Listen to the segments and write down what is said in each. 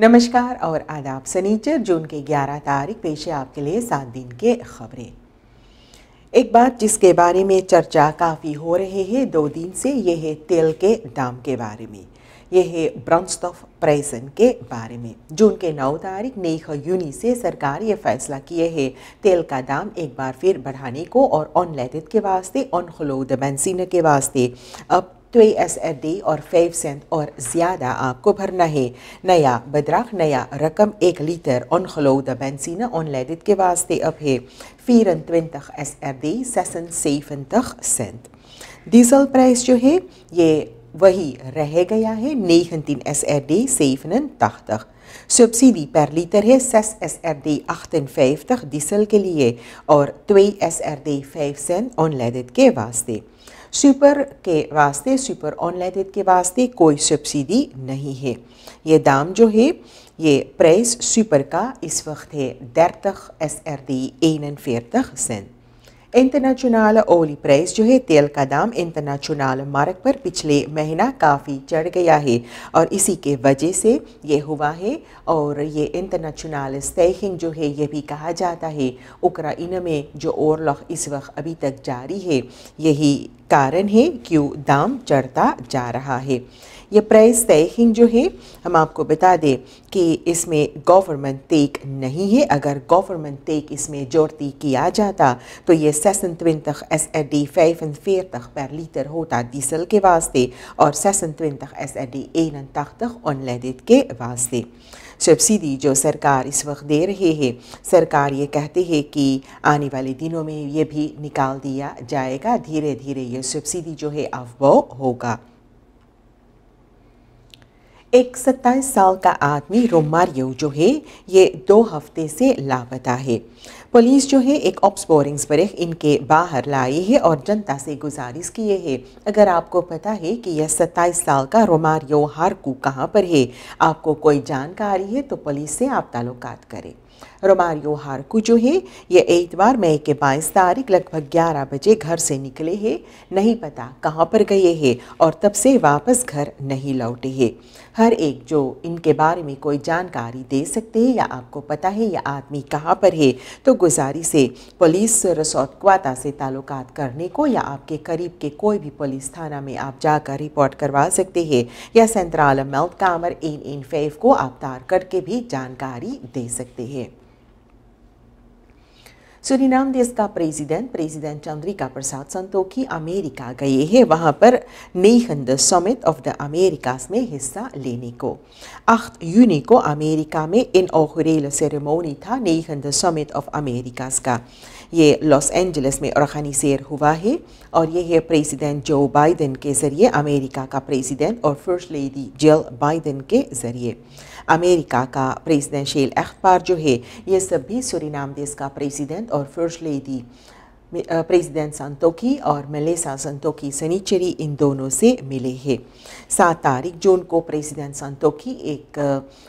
नमस्कार और आदाब सनीचर जून के 11 तारीख पेश है आपके लिए सात दिन के खबरें एक बात जिसके बारे में चर्चा काफ़ी हो रहे है दो दिन से यह है तेल के दाम के बारे में यह है ब्रंस्ट ऑफ प्राइसन के बारे में जून के नौ तारीख ने यूनी से सरकार ये फैसला किए है तेल का दाम एक बार फिर बढ़ाने को और ऑन लेदित के वास्ते ऑन खलोद बेंसिन के वास्ते अब 2 SRD और 5 सेंट और ziada आपको भरना है नया बदराख नया रकम 1 litre ongeloode benzine onleided gewaasde op 24 SRD 76 cent. Diesel price जो है ये वही रह गया है 19 SRD 87 सब्सिडी per liter है 6 SRD 58 diesel के लिए और 2 SRD 5 cent onleided gewaasde super के वास्ते सुपर ऑनलाइन के वास्ते कोई सब्सिडी नहीं है ये दाम जो है ये प्राइस सुपर का इस वक्त है दरतख एस आर डी एन फेरतख सेंट इंटरनेशनल ओली प्राइस जो है तेल का दाम इंटरनेशनल मार्ग पर पिछले महीना काफ़ी चढ़ गया है और इसी के वजह से ये हुआ है और ये इंटरनेशनल स्टैकिंग जो है ये भी कहा जाता है उक्राइन में जो लख इस वक्त अभी तक जारी है यही कारण है क्यों दाम चढ़ता जा रहा है ये प्राइस तयकिंग जो है हम आपको बता दें कि इसमें गवर्नमेंट टेक नहीं है अगर गवर्नमेंट टेक इसमें जोड़ती किया जाता तो ये सेसन त्विन तक एस ए डी फाइव एन फेयर तक पर लीटर होता डीजल के वास्ते और सेसन त्विन तक एस ए डी एन तक तक ऑनलाइड के वास्ते सब्सिडी जो सरकार इस वक्त दे रही है सरकार ये कहते हैं कि आने वाले दिनों में ये भी निकाल दिया जाएगा धीरे धीरे ये सब्सिडी जो है अफवाह होगा एक सत्ताईस साल का आदमी रोमारियो जो है ये दो हफ्ते से लापता है पुलिस जो है एक ऑप्स बोरिंग्स पर इनके बाहर लाई है और जनता से गुजारिश किए है अगर आपको पता है कि यह सत्ताईस साल का रोमारियो हारकू कहाँ पर है आपको कोई जानकारी है तो पुलिस से आप ताल्लुकात करें रोमारियो जो है ये एतवार मई के बाईस तारीख लगभग ग्यारह बजे घर से निकले हैं नहीं पता कहाँ पर गए हैं और तब से वापस घर नहीं लौटे हैं हर एक जो इनके बारे में कोई जानकारी दे सकते हैं या आपको पता है या आदमी कहाँ पर है तो गुजारी से पुलिस रसौतक्वाता से ताल्लुक करने को या आपके करीब के कोई भी पुलिस थाना में आप जाकर रिपोर्ट करवा सकते हैं या सेंट्रल मेल्थ कामर इन इन फेव को आप तार करके भी जानकारी दे सकते हैं सुरीनाम देश का president president Chandrika Prasad Santokhi America गए हैं वहाँ पर the summit of the Americas में हिस्सा लेने को 8 यूनी को अमेरिका में इन ओहरेल सेरेमोनी था द समिट ऑफ अमेरिकास का ये लॉस एंजलिस में ऑर्गेनाइजेर हुआ है और ये है प्रेसिडेंट जो बाइडेन के ज़रिए अमेरिका का प्रेसिडेंट और फर्स्ट लेडी जेल बाइडेन के ज़रिए अमेरिका का प्रेसिडेंशियल अखबार जो है ये सभी सुरीनाम देश का प्रेसिडेंट और फर्स्ट लेडी प्रेसिडेंट संतोखी और मलेसा संतोखी सनीचरी इन दोनों से मिले हैं सात तारीख जून को प्रेसिडेंट संतोखी एक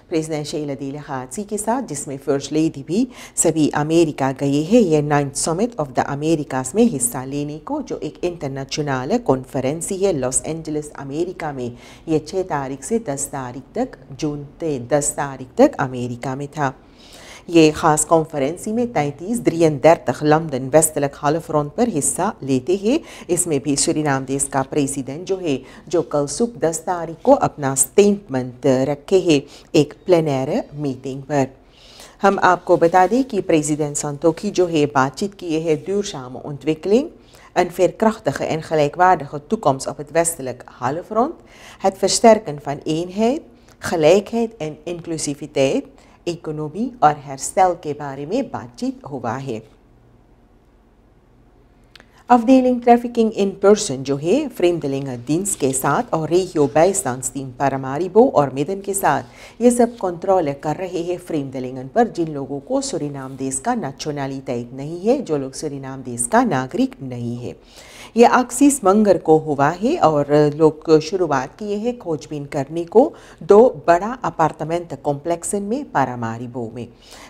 प्रेसिडेंट शैला दिल हादसी के साथ जिसमें फर्स्ट लेडी भी सभी अमेरिका गए हैं यह ninth summit of the America में हिस्सा लेने को जो एक इंटरनेशनल कॉन्फ्रेंसी है लॉस एंजलिस अमेरिका में यह छः तारीख से दस तारीख तक जून दस तारीख तक अमेरिका में था ये खास कॉन्फ्रेंसी में तैंतीस द्रियन दर तक लंदन वेस्तलक हाल फ्रॉन पर हिस्सा लेते हैं इसमें भी श्री रामदेश का प्रेसिडेंट जो है जो कल सुख दस तारीख को अपना स्टेटमेंट रखे है एक प्लेनर मीटिंग पर हम आपको बता दें कि प्रेसिडेंट संतोखी जो है बातचीत किए है दूर शाम उन्विकलिंग een veerkrachtige en gelijkwaardige toekomst op het westelijk halfrond, het versterken van eenheid, gelijkheid en inclusiviteit, economy और हेयर स्टाइल के बारे में बातचीत हुआ है Afdeling Trafficking in Person जो है फ्रेम दिन्स के साथ और रेहियो बैसानस्तीन पारामारिबो और मेदन के साथ ये सब कंट्रोल कर रहे हैं फ्रेम पर जिन लोगों को सुरीनाम देश का नाचोनाली तय नहीं है जो लोग सुरीनाम देश का नागरिक नहीं है ये आक्सिस मंगर को हुआ है और लोग शुरुआत किए हैं खोजबीन करने को दो बड़ा अपार्टमेंट कॉम्प्लेक्सन में पारामारीबो में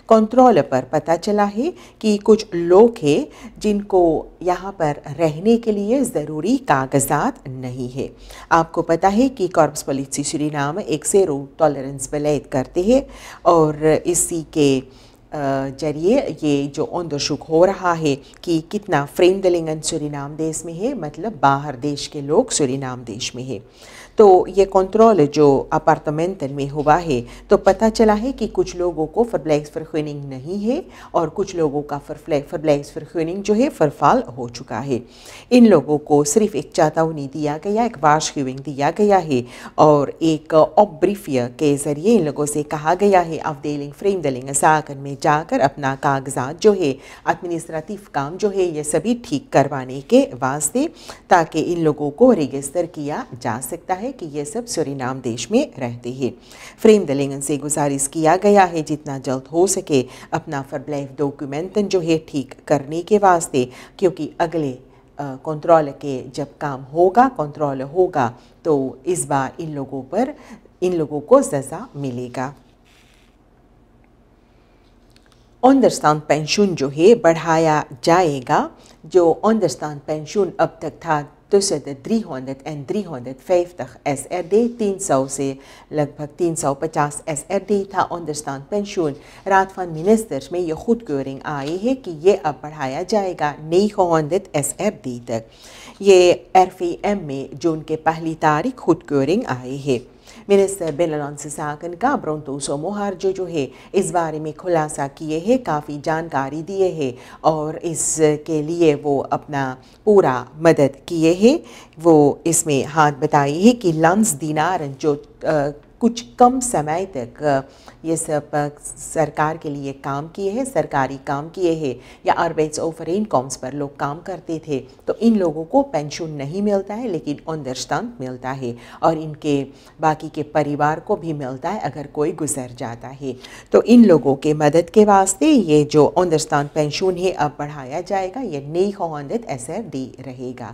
कंट्रोल पर पता चला है कि कुछ लोग हैं जिनको यहाँ पर पर रहने के लिए ज़रूरी कागजात नहीं है आपको पता है कि कॉर्प्स पॉलिसी श्री नाम एक सेरो टॉलरेंस बलैद करते हैं और इसी के जरिए ये जो ओंदोशुक हो रहा है कि कितना फ्रेम दलिंगन सूरीनाम देश में है मतलब बाहर देश के लोग सूरीनाम देश में है तो ये कंट्रोल जो अपार्टमेंट में हुआ है तो पता चला है कि कुछ लोगों को फरब्लैक्स फरख्विनिंग नहीं है और कुछ लोगों का फरफ्लैक फरब्लैक्स फरख्विनिंग जो है फरफाल हो चुका है इन लोगों को सिर्फ एक चेतावनी दिया गया एक वार्ष ह्यूइंग दिया गया है और एक ऑब्रीफिया के ज़रिए इन लोगों से कहा गया है आप डेलिंग फ्रेम दलिंग साकन में जाकर अपना कागजात जो है एडमिनिस्ट्रेटिव काम जो है ये सभी ठीक करवाने के वास्ते ताकि इन लोगों को रजिस्टर किया जा सकता है है कि ये सब सुरीनाम देश में रहते हैं फ्रेम दलिंगन से गुजारिश किया गया है जितना जल्द हो सके अपना फरब्लैफ डॉक्यूमेंटन जो है ठीक करने के वास्ते क्योंकि अगले कंट्रोल के जब काम होगा कंट्रोल होगा तो इस बार इन लोगों पर इन लोगों को सज़ा मिलेगा ऑन पेंशन जो है बढ़ाया जाएगा जो ऑन पेंशन अब तक था tussen de 300 en 350 SRD. 10 सौ से लगभग 350 SRD था ऑन द स्टान पेंशन रात फन मिनिस्टर्स में ये खुदगोरिंग आई है कि ये अब बढ़ाया जाएगा नई होंदित SRD तक ये एफ में जून के पहली तारीख खुदगोरिंग आई है मिनिस्टर बेलान सिसाकन का ब्रोंतो सोमोहार जो जो है इस बारे में खुलासा किए हैं काफ़ी जानकारी दिए हैं और इसके लिए वो अपना पूरा मदद किए हैं वो इसमें हाथ बताई है कि लंस दिनारन जो कुछ कम समय तक ये सब सरकार के लिए काम किए हैं सरकारी काम किए हैं या अरबेज ऑफ रेन कॉम्स पर लोग काम करते थे तो इन लोगों को पेंशन नहीं मिलता है लेकिन ऑनदरस्तान मिलता है और इनके बाकी के परिवार को भी मिलता है अगर कोई गुजर जाता है तो इन लोगों के मदद के वास्ते ये जो ऑनदरस्तान पेंशन है अब बढ़ाया जाएगा ये नई खहदत असर दी रहेगा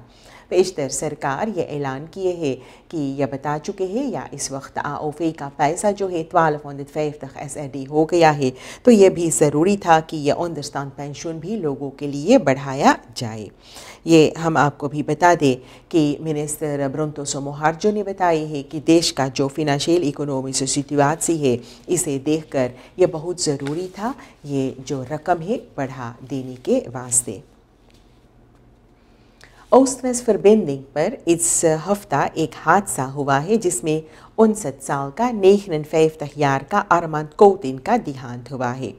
बेशतर सरकार ये ऐलान किए है कि यह बता चुके हैं या इस वक्त ओफे का पैसा जो है तवालफ ऑन दैफ तक एस डी हो गया है तो यह भी ज़रूरी था कि यह औंदस्तान पेंशन भी लोगों के लिए बढ़ाया जाए ये हम आपको भी बता दें कि मिनिस्टर ब्रंतो सोमोहार्जो ने बताया है कि देश का जो फिनाशियल इकोनॉमी सी है इसे देखकर यह बहुत ज़रूरी था ये जो रकम है बढ़ा देने के वास्ते ओस्टनस फरबेंडिंग पर इस हफ्ता एक हादसा हुआ है जिसमें उनसठ साल का नेहरन फैफ तहियार का अरमान कोतिन का देहांत हुआ है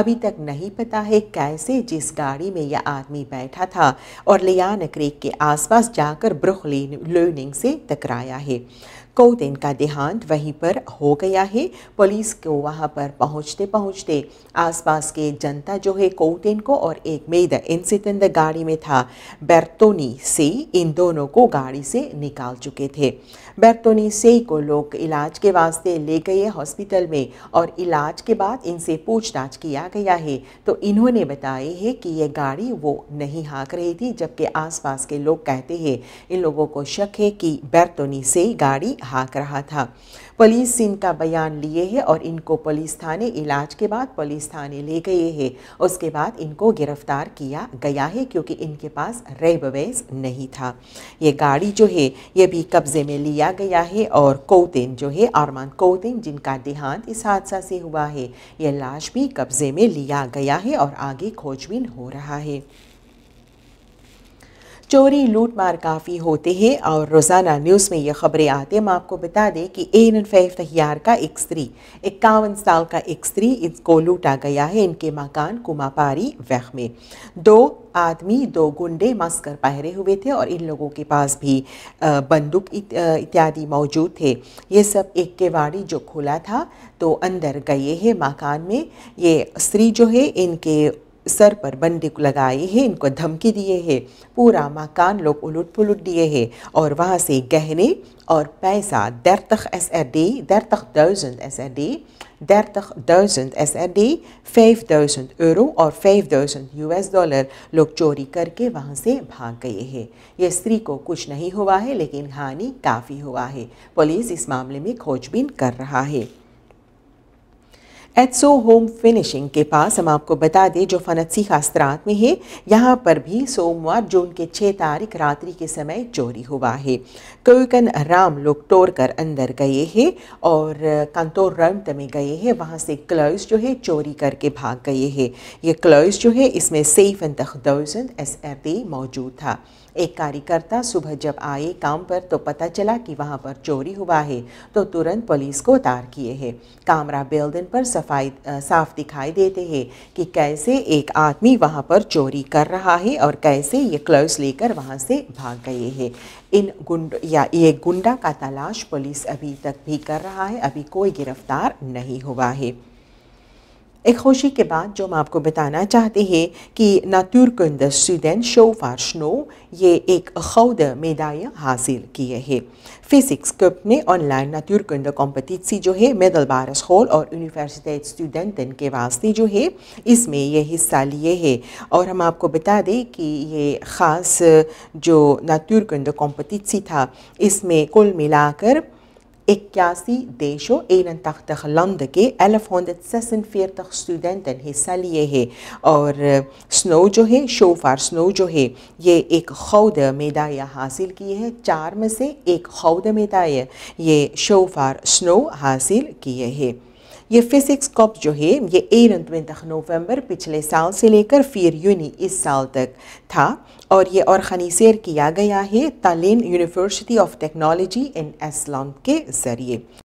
अभी तक नहीं पता है कैसे जिस गाड़ी में यह आदमी बैठा था और लियान क्रेक के आसपास जाकर ब्रुख लोनिंग से टकराया है दिन का देहांत वहीं पर हो गया है पुलिस को वहां पर पहुंचते पहुंचते आसपास के जनता जो है कौतिन को और एक मेद इंसितंद गाड़ी में था बैरतोनी से इन दोनों को गाड़ी से निकाल चुके थे बैरतोनी से को लोग इलाज के वास्ते ले गए हॉस्पिटल में और इलाज के बाद इनसे पूछताछ किया गया है तो इन्होंने बताए है कि ये गाड़ी वो नहीं हाँक रही थी जबकि आसपास के लोग कहते हैं इन लोगों को शक है कि बैरतोनी से गाड़ी हाँक रहा था पुलिस इनका बयान लिए है और इनको पुलिस थाने इलाज के बाद पुलिस थाने ले गए है उसके बाद इनको गिरफ्तार किया गया है क्योंकि इनके पास रेबवेज नहीं था ये गाड़ी जो है ये भी कब्जे में लिया गया है और कोतिन जो है अरमान कोतिन जिनका देहांत इस हादसा से हुआ है यह लाश भी कब्जे में लिया गया है और आगे खोजबीन हो रहा है चोरी लूट मार काफ़ी होते हैं और रोज़ाना न्यूज़ में ये खबरें आती हम आपको बता दें कि एन फैफ तहियार का एक स्त्री इक्यावन साल का एक स्त्री इसको लूटा गया है इनके मकान कुमापारी वह में दो आदमी दो गुंडे मस्कर पहरे हुए थे और इन लोगों के पास भी बंदूक इत्यादि मौजूद थे ये सब एक केवाड़ी जो खुला था तो अंदर गए हैं मकान में ये स्त्री जो है इनके सर पर बंदूक लगाई है इनको धमकी दिए है पूरा मकान लोग उलट पुलट दिए है और वहाँ से गहने और पैसा तख एस आर डी तख दर्जन एस आर डी दर्जन एस आर डी फाइव दर्जन यूरो और फाइव दर्जन यू एस डॉलर लोग चोरी करके वहाँ से भाग गए हैं ये स्त्री को कुछ नहीं हुआ है लेकिन हानि काफ़ी हुआ है पुलिस इस मामले में खोजबीन कर रहा है एट्सो होम फिनिशिंग के पास हम आपको बता दें जो फनसी खासरात में है यहाँ पर भी सोमवार जून के छः तारीख रात्रि के समय चोरी हुआ है कोकन राम लोग तोड़ कर अंदर गए हैं और कंतोर रंत में गए हैं वहाँ से क्लर्स जो है चोरी करके भाग गए हैं ये क्लर्स जो है इसमें सेफ एंड तखदौजन एस मौजूद था एक कार्यकर्ता सुबह जब आए काम पर तो पता चला कि वहाँ पर चोरी हुआ है तो तुरंत पुलिस को उतार किए हैं कामरा बिल्डिंग पर सफाई साफ दिखाई देते हैं कि कैसे एक आदमी वहाँ पर चोरी कर रहा है और कैसे ये क्लोज लेकर वहाँ से भाग गए हैं इन गुंड या ये गुंडा का तलाश पुलिस अभी तक भी कर रहा है अभी कोई गिरफ्तार नहीं हुआ है एक खुशी के बाद जो हम आपको बताना चाहते हैं कि शो फार स्नो ये एक खौद medaille हासिल किए हैं फिजिक्स कप ने ऑनलाइन natuurkunde कॉम्पटिसी जो है बारस हॉल और यूनिवर्सिटी स्टूडेंटन के वास्ते जो है इसमें ये हिस्सा लिए है और हम आपको बता दें कि ये ख़ास जो natuurkunde कॉम्पटिसी था इसमें कुल मिलाकर इक्यासी देशों 81 लंद के 1146 स्टूडेंटन हिस्सा लिए है और स्नो जो है शोफार स्नो जो है ये एक खौद मेदाया हासिल किए है चार में से एक खौद मेदाया ये शोफार स्नो हासिल किए है ये फिजिक्स कप जो है ये एरन नवंबर पिछले साल से लेकर फिर यूनी इस साल तक था और ये औरखानीसर किया गया है तालिन यूनिवर्सिटी ऑफ टेक्नोलॉजी इन एस्लाम के ज़रिए